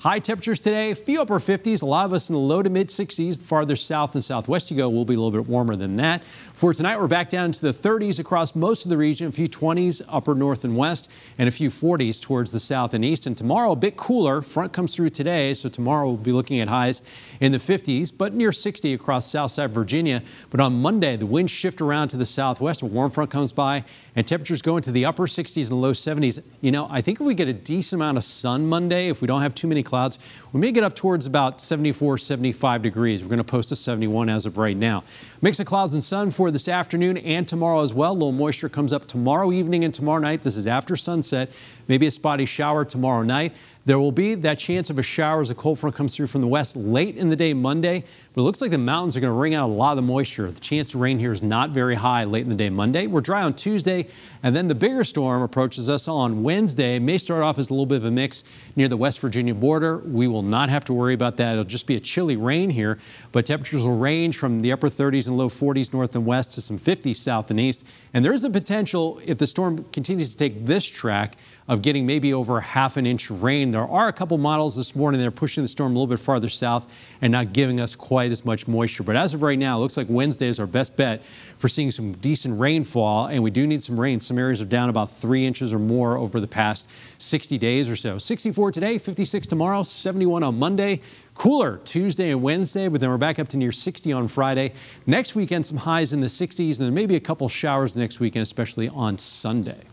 High temperatures today, a few upper 50s. A lot of us in the low to mid 60s. The farther south and southwest you go will be a little bit warmer than that. For tonight, we're back down to the 30s across most of the region, a few 20s upper north and west, and a few 40s towards the south and east. And tomorrow, a bit cooler. Front comes through today, so tomorrow we'll be looking at highs in the 50s, but near 60 across Southside Virginia. But on Monday, the winds shift around to the southwest. A warm front comes by, and temperatures go into the upper 60s and low 70s. You know, I think if we get a decent amount of sun Monday, if we don't have too many clouds. We may get up towards about 74, 75 degrees. We're going to post a 71 as of right now. Mix of clouds and sun for this afternoon and tomorrow as well. Low moisture comes up tomorrow evening and tomorrow night. This is after sunset. Maybe a spotty shower tomorrow night. There will be that chance of a shower as a cold front comes through from the west late in the day Monday, but it looks like the mountains are going to wring out a lot of the moisture. The chance of rain here is not very high late in the day Monday. We're dry on Tuesday, and then the bigger storm approaches us on Wednesday. It may start off as a little bit of a mix near the West Virginia border. We will not have to worry about that. It'll just be a chilly rain here, but temperatures will range from the upper 30s and low 40s north and west to some 50s south and east. And there is a potential, if the storm continues to take this track, of getting maybe over half an inch of rain. There are a couple models this morning that are pushing the storm a little bit farther south and not giving us quite as much moisture. But as of right now, it looks like Wednesday is our best bet for seeing some decent rainfall. And we do need some rain. Some areas are down about three inches or more over the past 60 days or so. 64 today, 56 tomorrow, 71 on Monday cooler Tuesday and Wednesday, but then we're back up to near 60 on Friday. Next weekend, some highs in the 60s, and then maybe a couple showers next weekend, especially on Sunday.